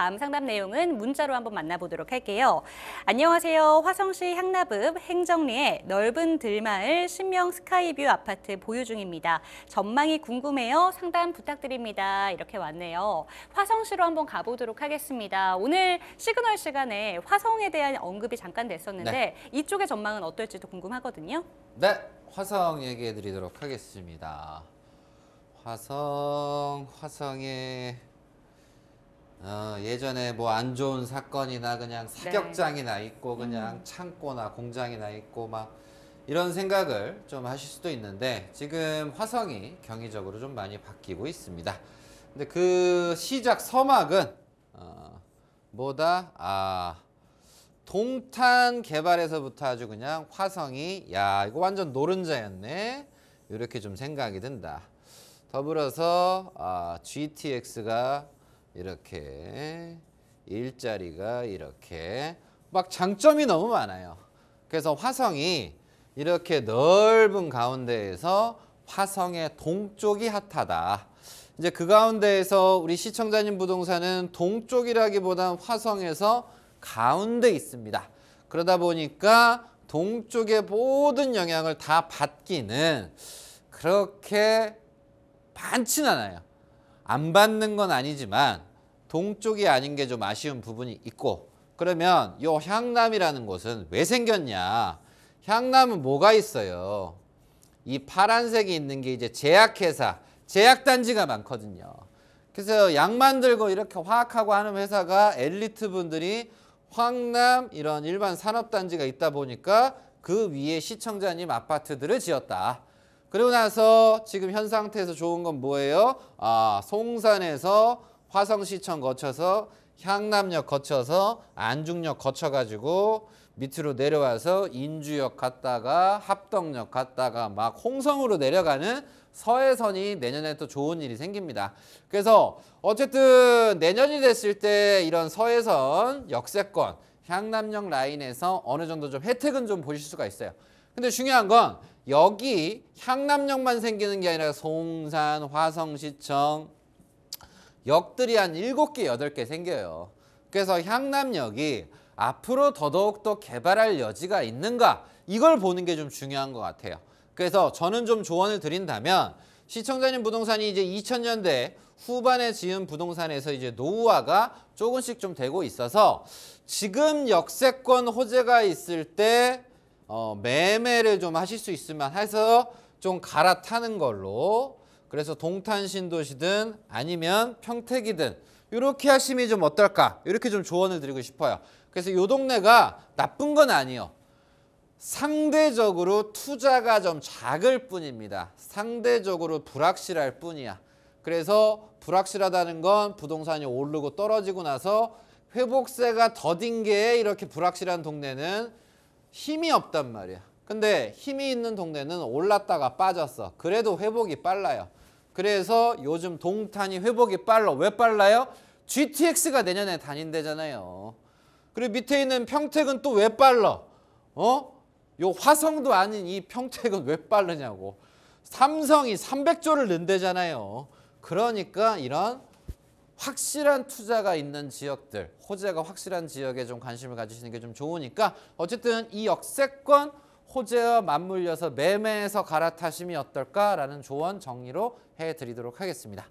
다음 상담 내용은 문자로 한번 만나보도록 할게요. 안녕하세요. 화성시 향납읍 행정리의 넓은 들마을 신명 스카이뷰 아파트 보유 중입니다. 전망이 궁금해요. 상담 부탁드립니다. 이렇게 왔네요. 화성시로 한번 가보도록 하겠습니다. 오늘 시그널 시간에 화성에 대한 언급이 잠깐 됐었는데 네. 이쪽의 전망은 어떨지도 궁금하거든요. 네, 화성 얘기해 드리도록 하겠습니다. 화성, 화성의 어, 예전에 뭐 안 좋은 사건이나 그냥 네. 사격장이나 있고 음. 그냥 음. 창고나 공장이나 있고 막 이런 생각을 좀 하실 수도 있는데 지금 화성이 경이적으로 좀 많이 바뀌고 있습니다. 근데 그 시작 서막은 어, 뭐다 아 동탄 개발에서부터 아주 그냥 화성이 야 이거 완전 노른자였네 이렇게 좀 생각이 든다. 더불어서 아, GTX가 이렇게 일자리가 이렇게 막 장점이 너무 많아요. 그래서 화성이 이렇게 넓은 가운데에서 화성의 동쪽이 핫하다. 이제 그 가운데에서 우리 시청자님 부동산은 동쪽이라기보단 화성에서 가운데 있습니다. 그러다 보니까 동쪽의 모든 영향을 다 받기는 그렇게 많진 않아요. 안 받는 건 아니지만 동쪽이 아닌 게 좀 아쉬운 부분이 있고 그러면 이 향남이라는 곳은 왜 생겼냐 향남은 뭐가 있어요 이 파란색이 있는 게 이제 제약회사 제약단지가 많거든요 그래서 약 만들고 이렇게 화학하고 하는 회사가 엘리트 분들이 황남 이런 일반 산업단지가 있다 보니까 그 위에 시청자님 아파트들을 지었다. 그리고 나서 지금 현 상태에서 좋은 건 뭐예요? 아, 송산에서 화성시청 거쳐서 향남역 거쳐서 안중역 거쳐가지고 밑으로 내려와서 인주역 갔다가 합덕역 갔다가 막 홍성으로 내려가는 서해선이 내년에 또 좋은 일이 생깁니다. 그래서 어쨌든 내년이 됐을 때 이런 서해선 역세권 향남역 라인에서 어느 정도 좀 혜택은 좀 보실 수가 있어요. 근데 중요한 건 여기 향남역만 생기는 게 아니라 송산, 화성시청, 역들이 한 7개, 8개 생겨요. 그래서 향남역이 앞으로 더더욱 더 개발할 여지가 있는가 이걸 보는 게 좀 중요한 것 같아요. 그래서 저는 좀 조언을 드린다면 시청자님 부동산이 이제 2000년대 후반에 지은 부동산에서 이제 노후화가 조금씩 좀 되고 있어서 지금 역세권 호재가 있을 때 어, 매매를 좀 하실 수 있으면 해서 좀 갈아타는 걸로 그래서 동탄 신도시든 아니면 평택이든 이렇게 하시면좀 어떨까 이렇게 좀 조언을 드리고 싶어요. 그래서 이 동네가 나쁜 건 아니에요. 상대적으로 투자가 좀 작을 뿐입니다. 상대적으로 불확실할 뿐이야. 그래서 불확실하다는 건 부동산이 오르고 떨어지고 나서 회복세가 더딘 게 이렇게 불확실한 동네는 힘이 없단 말이야. 근데 힘이 있는 동네는 올랐다가 빠졌어. 그래도 회복이 빨라요. 그래서 요즘 동탄이 회복이 빨라. 왜 빨라요? GTX가 내년에 단인대잖아요. 그리고 밑에 있는 평택은 또 왜 빨라? 어? 요 화성도 아닌 이 평택은 왜 빠르냐고. 삼성이 300조를 넣는대잖아요. 그러니까 이런 확실한 투자가 있는 지역들, 호재가 확실한 지역에 좀 관심을 가지시는 게 좀 좋으니까 어쨌든 이 역세권 호재와 맞물려서 매매에서 갈아타심이 어떨까라는 조언 정리로 해드리도록 하겠습니다.